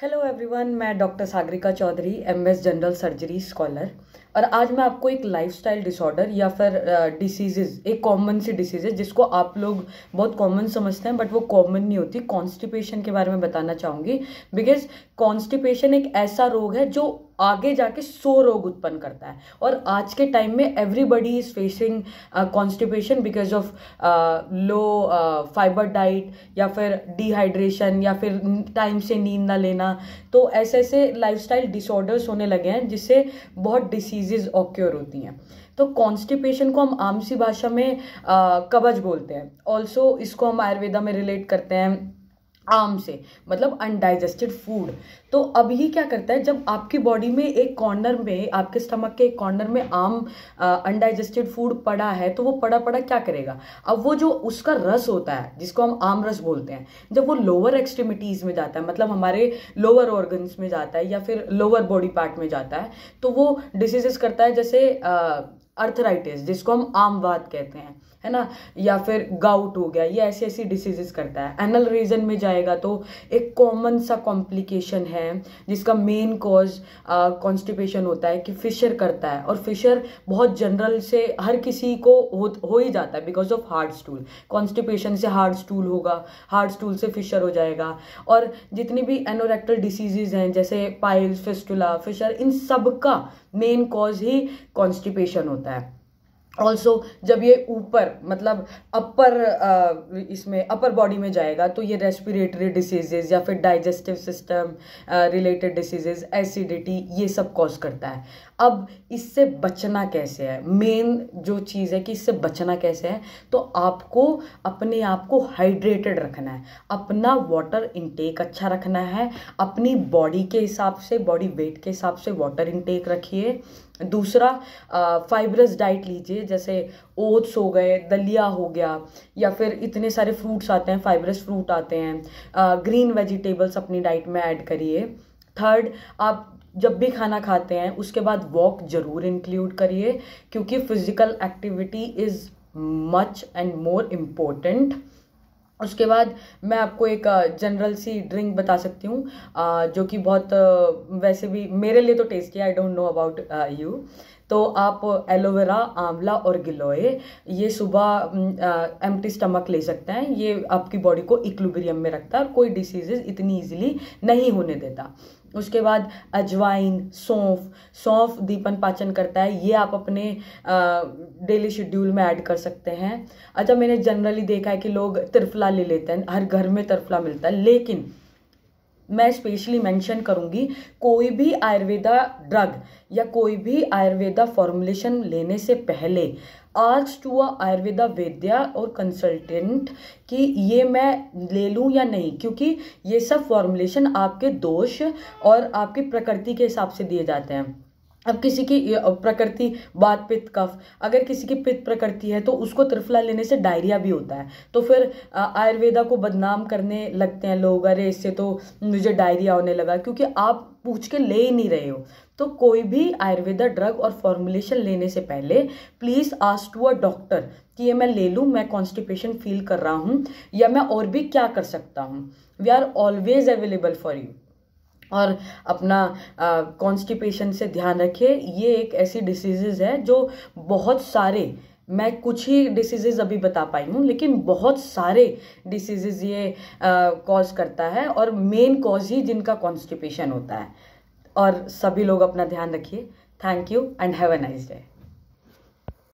hello everyone मैं doctor Sagarika Chaudhary M general surgery scholar और आज मैं आपको एक लाइफ स्टाइल डिसऑर्डर या फिर डिसीजेज uh, एक कॉमन सी डिसीज है जिसको आप लोग बहुत कॉमन समझते हैं बट वो कॉमन नहीं होती कॉन्स्टिपेशन के बारे में बताना चाहूँगी बिकॉज कॉन्स्टिपेशन एक ऐसा रोग है जो आगे जाके सो रोग उत्पन्न करता है और आज के टाइम में everybody is facing constipation because of low fibre diet या फिर डिहाइड्रेशन या फिर टाइम से नींद ना लेना तो ऐसे ऐसे स्टाइल डिसऑर्डर्स होने लगे हैं जिससे बहुत डिसीज डिजीज़ ऑक्योर होती हैं तो कॉन्स्टिपेशन को हम आमसी भाषा में कबज बोलते हैं ऑल्सो इसको हम आयुर्वेदा में रिलेट करते हैं आम से मतलब अनडाइजेस्टेड फूड तो अब ये क्या करता है जब आपकी बॉडी में एक कॉर्नर में आपके स्टमक के एक कॉर्नर में आम अनडाइजेस्टेड फूड पड़ा है तो वो पड़ा पड़ा क्या करेगा अब वो जो उसका रस होता है जिसको हम आम रस बोलते हैं जब वो लोअर एक्सट्रीमिटीज़ में जाता है मतलब हमारे लोअर ऑर्गन्स में जाता है या फिर लोअर बॉडी पार्ट में जाता है तो वो डिसीजेस करता है जैसे अर्थराइटिस जिसको हम आमवाद कहते हैं है ना या फिर गाउट हो गया ये ऐसी ऐसी डिसीजेस करता है एनल रीजन में जाएगा तो एक कॉमन सा कॉम्प्लिकेशन है जिसका मेन कॉज कॉन्स्टिपेशन होता है कि फिशर करता है और फिशर बहुत जनरल से हर किसी को हो, हो ही जाता है because of hard stool constipation से हार्ड स्टूल होगा हार्ड स्टूल से फिशर हो जाएगा और जितनी भी एनोरेक्टल डिसीजेज हैं जैसे पाइल्स फिस्टुला फिशर इन सब का मेन कॉज ही कॉन्स्टिपेशन होता है ऑल्सो जब ये ऊपर मतलब अपर इसमें अपर बॉडी में जाएगा तो ये रेस्पिरेटरी डिसीजेज या फिर digestive system related diseases acidity ये सब कॉज करता है अब इससे बचना कैसे है मेन जो चीज़ है कि इससे बचना कैसे है तो आपको अपने आप को हाइड्रेटेड रखना है अपना वाटर इनटेक अच्छा रखना है अपनी बॉडी के हिसाब से बॉडी वेट के हिसाब से वाटर इनटेक रखिए दूसरा फाइबरस डाइट लीजिए जैसे ओट्स हो गए दलिया हो गया या फिर इतने सारे फ्रूट्स आते हैं फाइबरस फ्रूट आते हैं ग्रीन वेजिटेबल्स अपनी डाइट में ऐड करिए थर्ड आप जब भी खाना खाते हैं उसके बाद वॉक ज़रूर इंक्लूड करिए क्योंकि physical activity is much and more important उसके बाद मैं आपको एक जनरल सी ड्रिंक बता सकती हूँ जो कि बहुत वैसे भी मेरे लिए तो टेस्टी है I don't know about you तो आप एलोवेरा आंवला और गिलोय ये सुबह एम्प्टी स्टमक ले सकते हैं ये आपकी बॉडी को इक्लुबेरियम में रखता है और कोई डिसीजेज इतनी इजीली नहीं होने देता उसके बाद अजवाइन सौंफ सौंफ दीपन पाचन करता है ये आप अपने डेली शेड्यूल में ऐड कर सकते हैं अच्छा मैंने जनरली देखा है कि लोग त्रिफला ले लेते हैं हर घर में त्रिफला मिलता है लेकिन मैं स्पेशली मेंशन करूंगी कोई भी आयुर्वेदा ड्रग या कोई भी आयुर्वेदा फॉर्मुलेशन लेने से पहले आज टू आयुर्वेदा वैद्या और कंसल्टेंट कि ये मैं ले लूँ या नहीं क्योंकि ये सब फॉर्मुलेशन आपके दोष और आपकी प्रकृति के हिसाब से दिए जाते हैं अब किसी की प्रकृति बात पित्त कफ अगर किसी की पित्त प्रकृति है तो उसको त्रिफला लेने से डायरिया भी होता है तो फिर आयुर्वेदा को बदनाम करने लगते हैं लोग अरे इससे तो मुझे डायरिया होने लगा क्योंकि आप पूछ के ले ही नहीं रहे हो तो कोई भी आयुर्वेदा ड्रग और फॉर्मुलेशन लेने से पहले please ask to a doctor कि ये मैं ले लूँ मैं कॉन्स्टिपेशन फील कर रहा हूँ या मैं और भी क्या कर सकता हूँ we are always available for you और अपना कॉन्स्टिपेशन से ध्यान रखिए ये एक ऐसी डिसीजेज है जो बहुत सारे मैं कुछ ही डिसीज़ेज अभी बता पाई हूँ लेकिन बहुत सारे डिसीज़ेज ये कॉज करता है और मेन कॉज ही जिनका कॉन्स्टिपेशन होता है और सभी लोग अपना ध्यान रखिए thank you and have a nice day